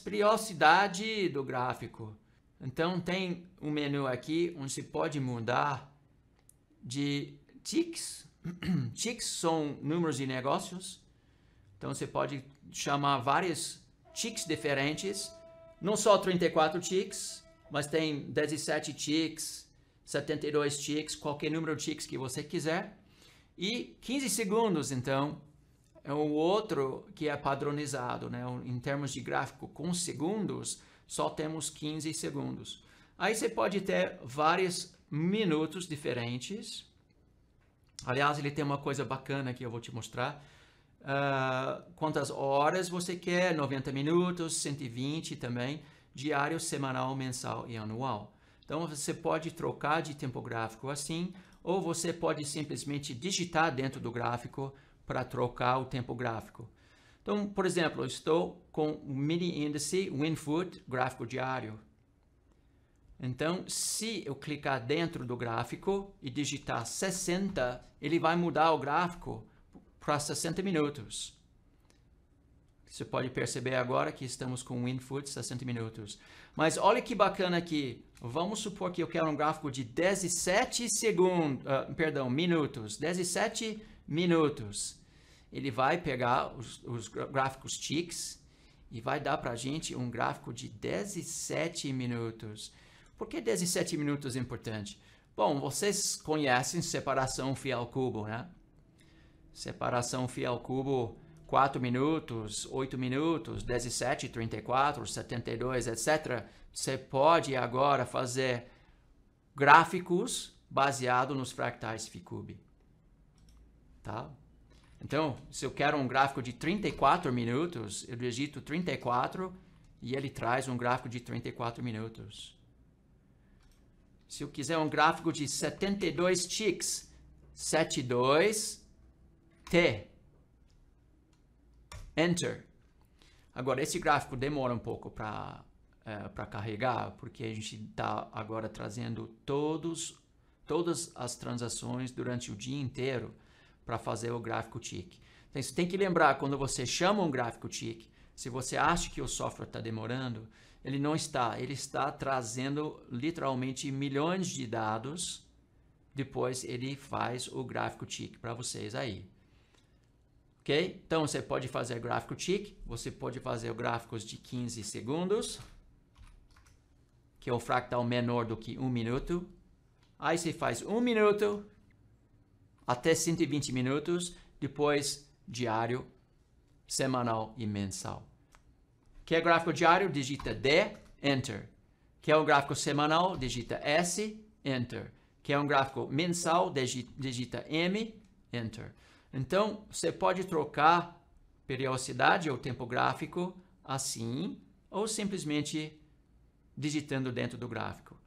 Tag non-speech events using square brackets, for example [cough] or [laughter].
prioridade do gráfico. Então tem um menu aqui onde se pode mudar de ticks. [clears throat] ticks são números de negócios. Então você pode chamar vários ticks diferentes. Não só 34 ticks, mas tem 17 ticks, 72 ticks, qualquer número de ticks que você quiser. E 15 segundos, então, é o outro que é padronizado, né? Em termos de gráfico com segundos, só temos 15 segundos. Aí você pode ter vários minutos diferentes. Aliás, ele tem uma coisa bacana que eu vou te mostrar. Uh, quantas horas você quer, 90 minutos, 120 também, diário, semanal, mensal e anual. Então você pode trocar de tempo gráfico assim, ou você pode simplesmente digitar dentro do gráfico para trocar o tempo gráfico. Então, por exemplo, eu estou com o mini índice WinFoot gráfico diário. Então, se eu clicar dentro do gráfico e digitar 60, ele vai mudar o gráfico para 60 minutos. Você pode perceber agora que estamos com o 60 minutos. Mas olha que bacana aqui. Vamos supor que eu quero um gráfico de 17 segundos, uh, perdão, minutos, 17 minutos ele vai pegar os, os gráficos ticks e vai dar para a gente um gráfico de 17 minutos. Por que 17 minutos é importante? Bom, vocês conhecem separação fiel cubo, né? Separação fiel cubo, 4 minutos, 8 minutos, 17, 34, 72, etc. Você pode agora fazer gráficos baseado nos fractais Ficube. Tá? Então, se eu quero um gráfico de 34 minutos, eu digito 34 e ele traz um gráfico de 34 minutos. Se eu quiser um gráfico de 72 ticks, 72 T. Enter. Agora, esse gráfico demora um pouco para é, para carregar, porque a gente está agora trazendo todos, todas as transações durante o dia inteiro para fazer o gráfico TIC. Então, você tem que lembrar, quando você chama um gráfico TIC, se você acha que o software está demorando, ele não está. Ele está trazendo literalmente milhões de dados. Depois ele faz o gráfico TIC para vocês aí. Ok? Então você pode fazer gráfico TIC, você pode fazer gráficos de 15 segundos, que é o fractal menor do que um minuto. Aí você faz um minuto, até 120 minutos, depois diário, semanal e mensal. Quer é gráfico diário? Digita D, Enter. Quer é um gráfico semanal? Digita S, Enter. Quer é um gráfico mensal? Digita M, Enter. Então, você pode trocar periodicidade ou tempo gráfico assim, ou simplesmente digitando dentro do gráfico.